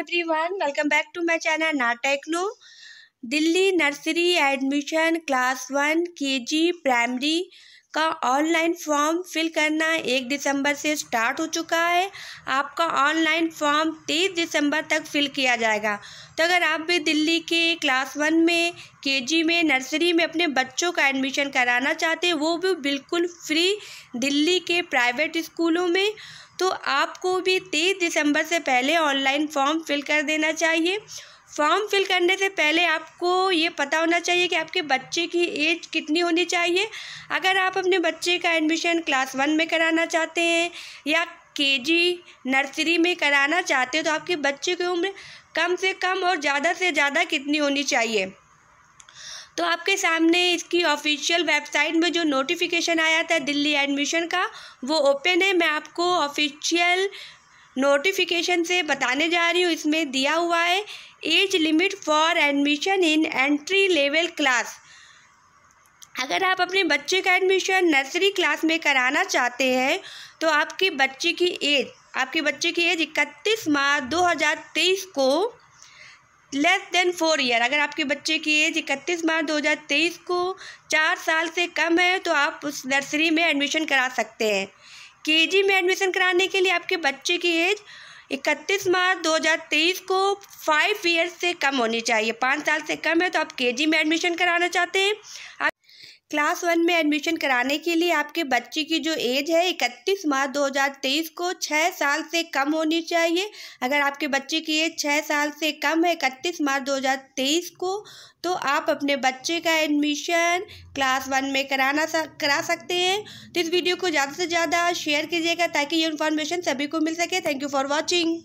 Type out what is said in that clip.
everyone welcome back to my channel नाटेक्नो Delhi nursery admission class one KG primary का online form fill करना एक दिसंबर से स्टार्ट हो चुका है आपका ऑनलाइन फॉर्म तेईस दिसंबर तक फिल किया जाएगा तो अगर आप भी दिल्ली के क्लास वन में केजी में नर्सरी में अपने बच्चों का एडमिशन कराना चाहते हैं वो भी बिल्कुल फ्री दिल्ली के प्राइवेट स्कूलों में तो आपको भी तेईस दिसंबर से पहले ऑनलाइन फॉर्म फिल कर देना चाहिए फॉर्म फिल करने से पहले आपको ये पता होना चाहिए कि आपके बच्चे की एज कितनी होनी चाहिए अगर आप अपने बच्चे का एडमिशन क्लास वन में कराना चाहते हैं या के जी नर्सरी में कराना चाहते हो तो आपके बच्चे की उम्र कम से कम और ज़्यादा से ज़्यादा कितनी होनी चाहिए तो आपके सामने इसकी ऑफिशियल वेबसाइट में जो नोटिफिकेशन आया था दिल्ली एडमिशन का वो ओपन है मैं आपको ऑफिशियल नोटिफिकेशन से बताने जा रही हूँ इसमें दिया हुआ है age limit for admission in entry level class अगर आप अपने बच्चे का एडमिशन नर्सरी क्लास में कराना चाहते हैं तो आपके बच्चे की एज आपके बच्चे की एज इकतीस मार्च 2023 को लेस देन फोर ईयर अगर आपके बच्चे की एज इकतीस मार्च 2023 को चार साल से कम है तो आप उस नर्सरी में एडमिशन करा सकते हैं केजी में एडमिशन कराने के लिए आपके बच्चे की एज 31 मार्च 2023 को फाइव ईयर्स से कम होनी चाहिए पाँच साल से कम है तो आप केजी में एडमिशन कराना चाहते हैं क्लास वन में एडमिशन कराने के लिए आपके बच्चे की जो एज है इकतीस मार्च 2023 को छः साल से कम होनी चाहिए अगर आपके बच्चे की एज छः साल से कम है इकतीस मार्च 2023 को तो आप अपने बच्चे का एडमिशन क्लास वन में कराना सा करा सकते हैं तो इस वीडियो को ज़्यादा से ज़्यादा शेयर कीजिएगा ताकि ये इन्फॉर्मेशन सभी को मिल सके थैंक यू फॉर वॉचिंग